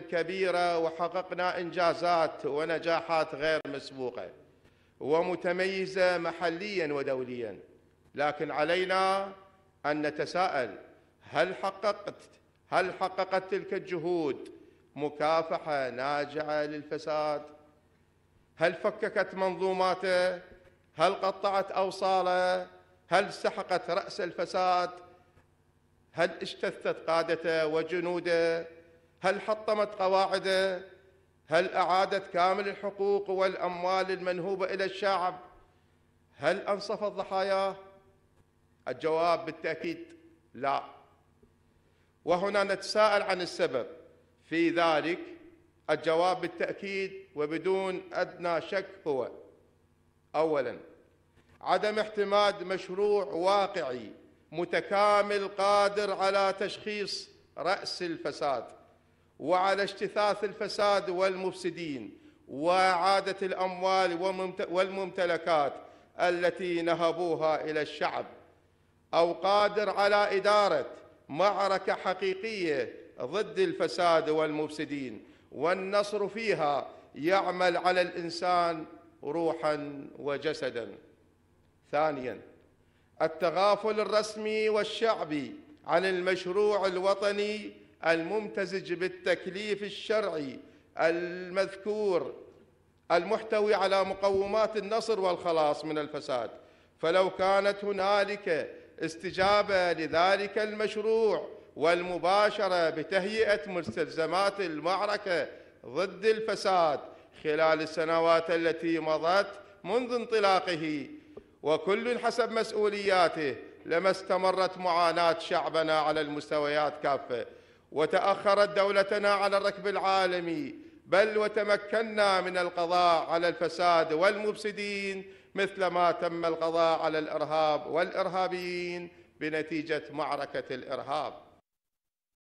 كبيرة وحققنا إنجازات ونجاحات غير مسبوقة ومتميزة محليا ودوليا لكن علينا أن نتساءل هل حققت هل حققت تلك الجهود مكافحة ناجعة للفساد؟ هل فككت منظوماته؟ هل قطعت أوصاله؟ هل سحقت رأس الفساد؟ هل اجتثت قادته وجنوده هل حطمت قواعده هل أعادت كامل الحقوق والأموال المنهوبة إلى الشعب هل أنصفت ضحاياه الجواب بالتأكيد لا وهنا نتساءل عن السبب في ذلك الجواب بالتأكيد وبدون أدنى شك هو أولا عدم اعتماد مشروع واقعي متكامل قادر على تشخيص رأس الفساد وعلى اجتثاث الفساد والمفسدين وإعادة الأموال والممتلكات التي نهبوها إلى الشعب أو قادر على إدارة معركة حقيقية ضد الفساد والمفسدين والنصر فيها يعمل على الإنسان روحا وجسدا ثانيا التغافل الرسمي والشعبي عن المشروع الوطني الممتزج بالتكليف الشرعي المذكور المحتوي على مقومات النصر والخلاص من الفساد فلو كانت هنالك استجابه لذلك المشروع والمباشره بتهيئه مستلزمات المعركه ضد الفساد خلال السنوات التي مضت منذ انطلاقه وكل حسب مسؤولياته لما استمرت معاناة شعبنا على المستويات كافة وتأخرت دولتنا على الركب العالمي بل وتمكنا من القضاء على الفساد والمفسدين مثلما تم القضاء على الإرهاب والإرهابيين بنتيجة معركة الإرهاب